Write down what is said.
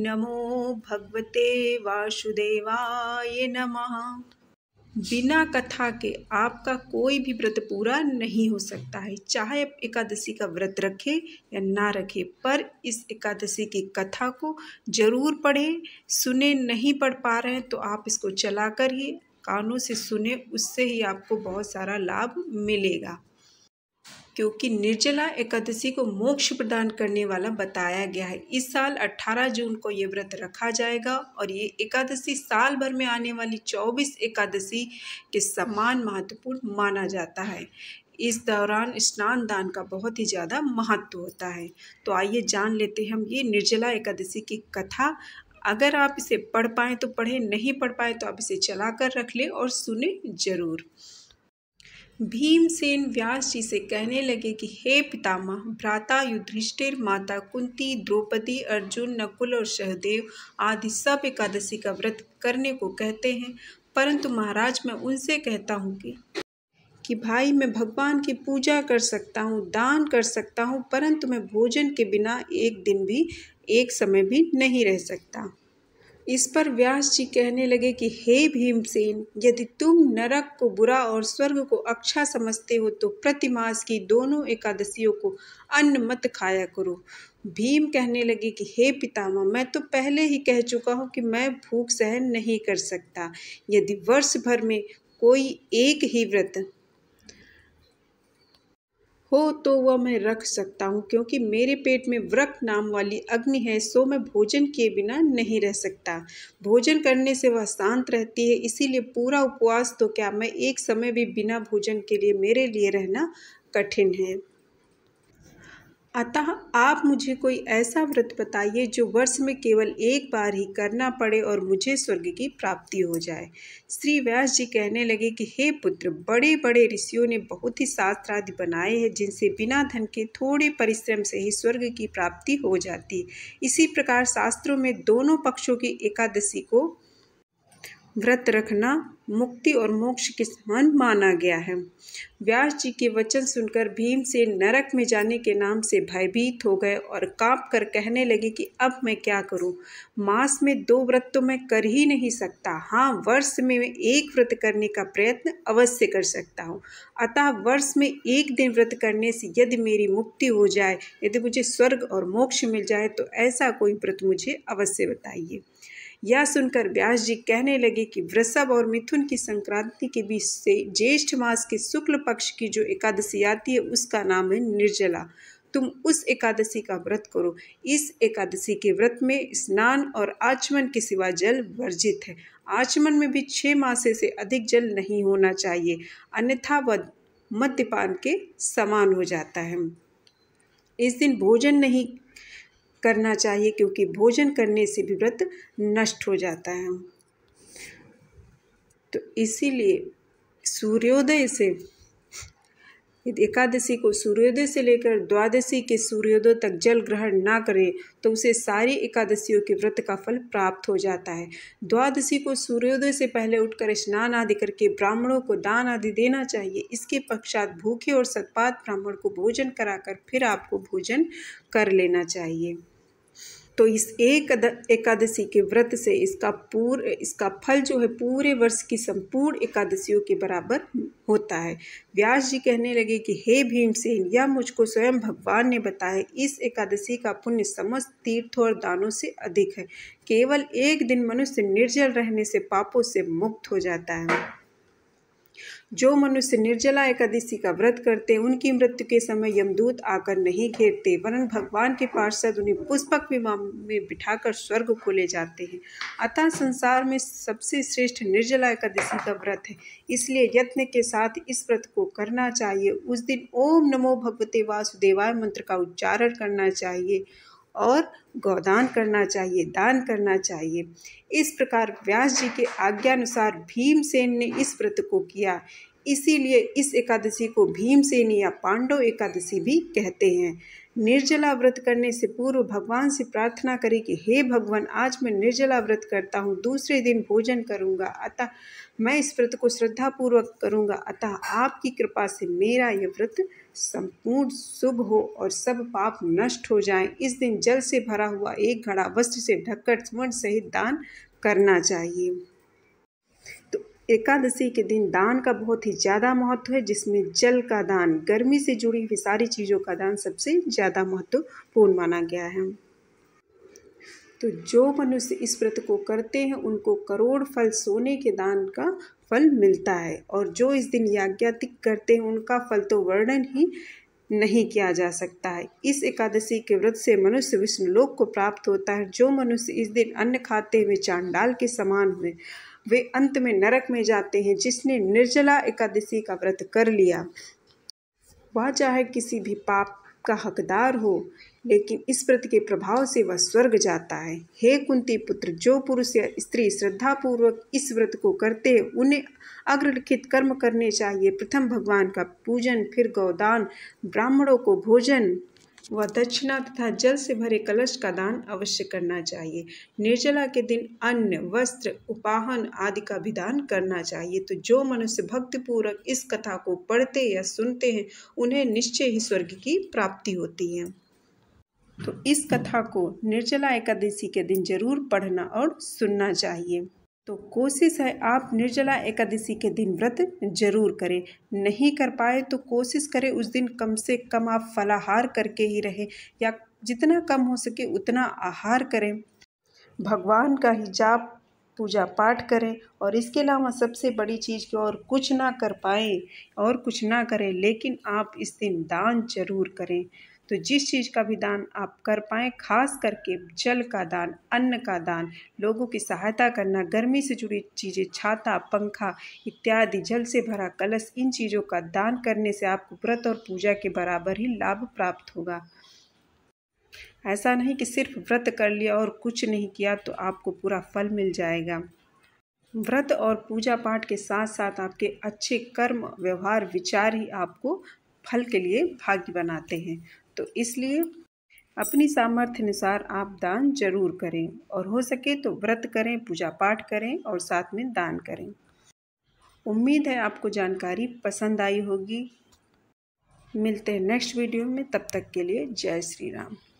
नमो भगवते वासुदेवाय नमः बिना कथा के आपका कोई भी व्रत पूरा नहीं हो सकता है चाहे आप एकादशी का व्रत रखें या ना रखें पर इस एकादशी की कथा को जरूर पढ़ें सुने नहीं पढ़ पा रहे हैं तो आप इसको चला कर ही कानों से सुने उससे ही आपको बहुत सारा लाभ मिलेगा क्योंकि निर्जला एकादशी को मोक्ष प्रदान करने वाला बताया गया है इस साल 18 जून को ये व्रत रखा जाएगा और ये एकादशी साल भर में आने वाली 24 एकादशी के समान महत्वपूर्ण माना जाता है इस दौरान स्नान दान का बहुत ही ज़्यादा महत्व होता है तो आइए जान लेते हैं हम ये निर्जला एकादशी की कथा अगर आप इसे पढ़ पाएँ तो पढ़ें नहीं पढ़ पाएँ तो आप इसे चला कर रख लें और सुने ज़रूर भीमसेन व्यास जी से कहने लगे कि हे पितामह भ्राता युधिष्ठिर माता कुंती द्रौपदी अर्जुन नकुल और सहदेव आदि सब एकादशी का व्रत करने को कहते हैं परंतु महाराज मैं उनसे कहता हूँ कि कि भाई मैं भगवान की पूजा कर सकता हूँ दान कर सकता हूँ परंतु मैं भोजन के बिना एक दिन भी एक समय भी नहीं रह सकता इस पर व्यास जी कहने लगे कि हे भीमसेन यदि तुम नरक को बुरा और स्वर्ग को अच्छा समझते हो तो प्रतिमास की दोनों एकादशियों को अन्न मत खाया करो भीम कहने लगे कि हे पितामह मैं तो पहले ही कह चुका हूँ कि मैं भूख सहन नहीं कर सकता यदि वर्ष भर में कोई एक ही व्रत हो तो वह मैं रख सकता हूँ क्योंकि मेरे पेट में व्रक नाम वाली अग्नि है सो मैं भोजन किए बिना नहीं रह सकता भोजन करने से वह शांत रहती है इसीलिए पूरा उपवास तो क्या मैं एक समय भी बिना भोजन के लिए मेरे लिए रहना कठिन है अतः आप मुझे कोई ऐसा व्रत बताइए जो वर्ष में केवल एक बार ही करना पड़े और मुझे स्वर्ग की प्राप्ति हो जाए श्री व्यास जी कहने लगे कि हे पुत्र बड़े बड़े ऋषियों ने बहुत ही शास्त्र आदि बनाए हैं जिनसे बिना धन के थोड़े परिश्रम से ही स्वर्ग की प्राप्ति हो जाती इसी प्रकार शास्त्रों में दोनों पक्षों की एकादशी को व्रत रखना मुक्ति और मोक्ष के समान माना गया है व्यास जी के वचन सुनकर भीम से नरक में जाने के नाम से भयभीत हो गए और कांप कर कहने लगे कि अब मैं क्या करूं? मास में दो व्रत तो मैं कर ही नहीं सकता हाँ वर्ष में मैं एक व्रत करने का प्रयत्न अवश्य कर सकता हूँ अतः वर्ष में एक दिन व्रत करने से यदि मेरी मुक्ति हो जाए यदि मुझे स्वर्ग और मोक्ष मिल जाए तो ऐसा कोई व्रत मुझे अवश्य बताइए यह सुनकर व्यास जी कहने लगे कि वृषभ और मिथुन की संक्रांति के बीच से ज्येष्ठ मास के शुक्ल पक्ष की जो एकादशी आती है उसका नाम है निर्जला तुम उस एकादशी का व्रत करो इस एकादशी के व्रत में स्नान और आचमन के सिवा जल वर्जित है आचमन में भी छः मासे से अधिक जल नहीं होना चाहिए अन्यथा वह मद्यपान के समान हो जाता है इस दिन भोजन नहीं करना चाहिए क्योंकि भोजन करने से भी व्रत नष्ट हो जाता है तो इसीलिए सूर्योदय से एकादशी को सूर्योदय से लेकर द्वादशी के सूर्योदय तक जल ग्रहण ना करें तो उसे सारी एकादशियों के व्रत का फल प्राप्त हो जाता है द्वादशी को सूर्योदय से पहले उठकर स्नान आदि करके ब्राह्मणों को दान आदि देना चाहिए इसके पश्चात भूखे और सतपात ब्राह्मण को भोजन कराकर फिर आपको भोजन कर लेना चाहिए तो इस एक एकादशी के व्रत से इसका पूर इसका फल जो है पूरे वर्ष की संपूर्ण एकादशियों के बराबर होता है व्यास जी कहने लगे कि हे भीमसेन यह मुझको स्वयं भगवान ने बताया इस एकादशी का पुण्य समस्त तीर्थों और दानों से अधिक है केवल एक दिन मनुष्य निर्जल रहने से पापों से मुक्त हो जाता है जो मनुष्य निर्जला एकादशी का व्रत करते उनकी मृत्यु के समय यमदूत आकर नहीं घेरते वरन भगवान के पार्षद उन्हें पुष्पक विमान में बिठाकर स्वर्ग को ले जाते हैं अतः संसार में सबसे श्रेष्ठ निर्जला एकादशी का व्रत है इसलिए यत्न के साथ इस व्रत को करना चाहिए उस दिन ओम नमो भगवते वासुदेवाय मंत्र का उच्चारण करना चाहिए और गौदान करना चाहिए दान करना चाहिए इस प्रकार व्यास जी के आज्ञानुसार भीमसेन ने इस व्रत को किया इसीलिए इस एकादशी को भीमसेन या पांडव एकादशी भी कहते हैं निर्जला व्रत करने से पूर्व भगवान से प्रार्थना करें कि हे भगवान आज मैं निर्जला व्रत करता हूँ दूसरे दिन भोजन करूँगा अतः मैं इस व्रत को श्रद्धापूर्वक करूँगा अतः आपकी कृपा से मेरा यह व्रत संपूर्ण शुभ हो और सब पाप नष्ट हो जाए इस दिन जल से भरा हुआ एक घड़ा वस्त्र से ढककर स्वर्ण सहित दान करना चाहिए एकादशी के दिन दान का बहुत ही ज़्यादा महत्व है जिसमें जल का दान गर्मी से जुड़ी हुई सारी चीज़ों का दान सबसे ज़्यादा महत्वपूर्ण माना गया है तो जो मनुष्य इस व्रत को करते हैं उनको करोड़ फल सोने के दान का फल मिलता है और जो इस दिन याज्ञातिक करते हैं उनका फल तो वर्णन ही नहीं किया जा सकता है इस एकादशी के व्रत से मनुष्य विष्णुलोक को प्राप्त होता है जो मनुष्य इस दिन अन्न खाते हुए चांडाल के समान हुए वे अंत में नरक में जाते हैं जिसने निर्जला एकादशी का व्रत कर लिया वह चाहे किसी भी पाप का हकदार हो लेकिन इस व्रत के प्रभाव से वह स्वर्ग जाता है हे कुंती पुत्र जो पुरुष या स्त्री श्रद्धापूर्वक इस व्रत को करते उन्हें अग्रलिखित कर्म करने चाहिए प्रथम भगवान का पूजन फिर गौदान ब्राह्मणों को भोजन व दक्षिणा तथा जल से भरे कलश का दान अवश्य करना चाहिए निर्जला के दिन अन्य वस्त्र उपाहन आदि का भी दान करना चाहिए तो जो मनुष्य भक्तिपूर्वक इस कथा को पढ़ते या सुनते हैं उन्हें निश्चय ही स्वर्ग की प्राप्ति होती है तो इस कथा को निर्जला एकादशी के दिन जरूर पढ़ना और सुनना चाहिए तो कोशिश है आप निर्जला एकादशी के दिन व्रत जरूर करें नहीं कर पाए तो कोशिश करें उस दिन कम से कम आप फलाहार करके ही रहें या जितना कम हो सके उतना आहार करें भगवान का ही जाप पूजा पाठ करें और इसके अलावा सबसे बड़ी चीज़ की और कुछ ना कर पाए और कुछ ना करें लेकिन आप इस दिन दान जरूर करें तो जिस चीज़ का भी दान आप कर पाएँ खास करके जल का दान अन्न का दान लोगों की सहायता करना गर्मी से जुड़ी चीज़ें छाता पंखा इत्यादि जल से भरा कलश इन चीज़ों का दान करने से आपको व्रत और पूजा के बराबर ही लाभ प्राप्त होगा ऐसा नहीं कि सिर्फ व्रत कर लिया और कुछ नहीं किया तो आपको पूरा फल मिल जाएगा व्रत और पूजा पाठ के साथ साथ आपके अच्छे कर्म व्यवहार विचार ही आपको फल के लिए भाग्य बनाते हैं तो इसलिए अपनी सामर्थ्य अनुसार आप दान जरूर करें और हो सके तो व्रत करें पूजा पाठ करें और साथ में दान करें उम्मीद है आपको जानकारी पसंद आई होगी मिलते हैं नेक्स्ट वीडियो में तब तक के लिए जय श्री राम